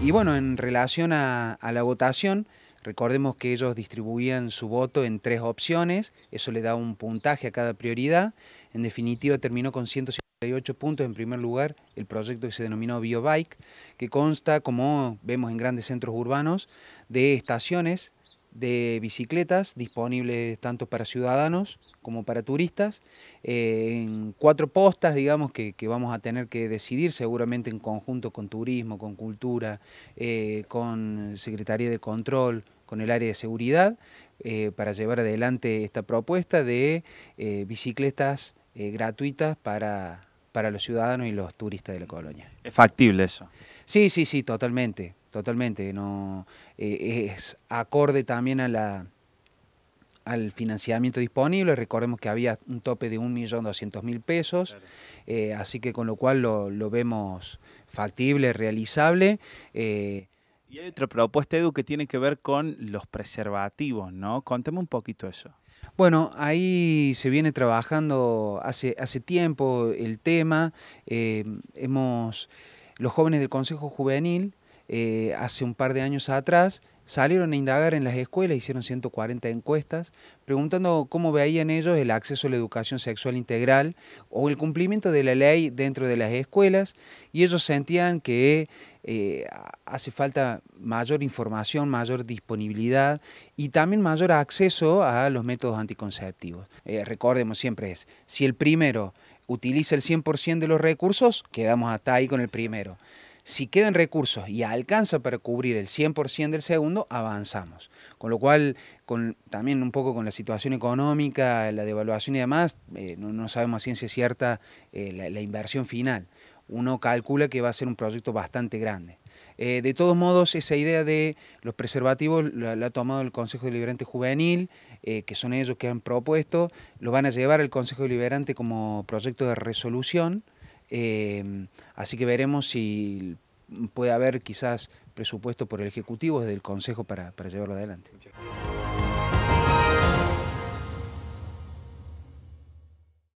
Y, bueno, en relación a, a, la votación, recordemos que ellos distribuían su voto en tres opciones, eso le da un puntaje a cada prioridad. En definitiva, terminó con 158 puntos en primer lugar el proyecto que se denominó BioBike, que consta, como vemos en grandes centros urbanos, de estaciones de bicicletas disponibles tanto para ciudadanos como para turistas, eh, en cuatro postas, digamos, que, vamos a tener que decidir seguramente en conjunto con turismo, con cultura, eh, con Secretaría de Control, con el área de seguridad, eh, para llevar adelante esta propuesta de bicicletas gratuitas para, para los ciudadanos y los turistas de la colonia. ¿Es factible eso? Sí, sí, sí, totalmente totalmente. No, eh, es acorde también a la, al financiamiento disponible. Recordemos que había un tope de 1.200.000 pesos, eh, así que con lo cual lo, vemos factible, realizable. Eh. y hay otra propuesta, Edu, que tiene que ver con los preservativos, ¿no? Contame un poquito eso. Bueno, ahí se viene trabajando hace, hace tiempo el tema. hemos, los jóvenes del Consejo Juvenil eh, hace un par de años atrás, salieron a indagar en las escuelas, hicieron 140 encuestas, preguntando cómo veían ellos el acceso a la educación sexual integral o el cumplimiento de la ley dentro de las escuelas, y ellos sentían que eh, hace falta mayor información, mayor disponibilidad y también mayor acceso a los métodos anticonceptivos. Eh, recordemos siempre es, si el primero utiliza el 100% de los recursos, quedamos hasta ahí con el primero. Si quedan recursos y alcanza para cubrir el 100% del segundo, avanzamos. Con lo cual, con, también un poco con la situación económica, la devaluación y demás, eh, no, sabemos a ciencia cierta eh, la, inversión final. Uno calcula que va a ser un proyecto bastante grande. Eh, de todos modos, esa idea de los preservativos la, ha tomado el Consejo Deliberante Juvenil, que son ellos que han propuesto, lo van a llevar al Consejo Deliberante como proyecto de resolución Em, así que veremos si puede haber quizás presupuesto por el Ejecutivo desde el Consejo para llevarlo adelante.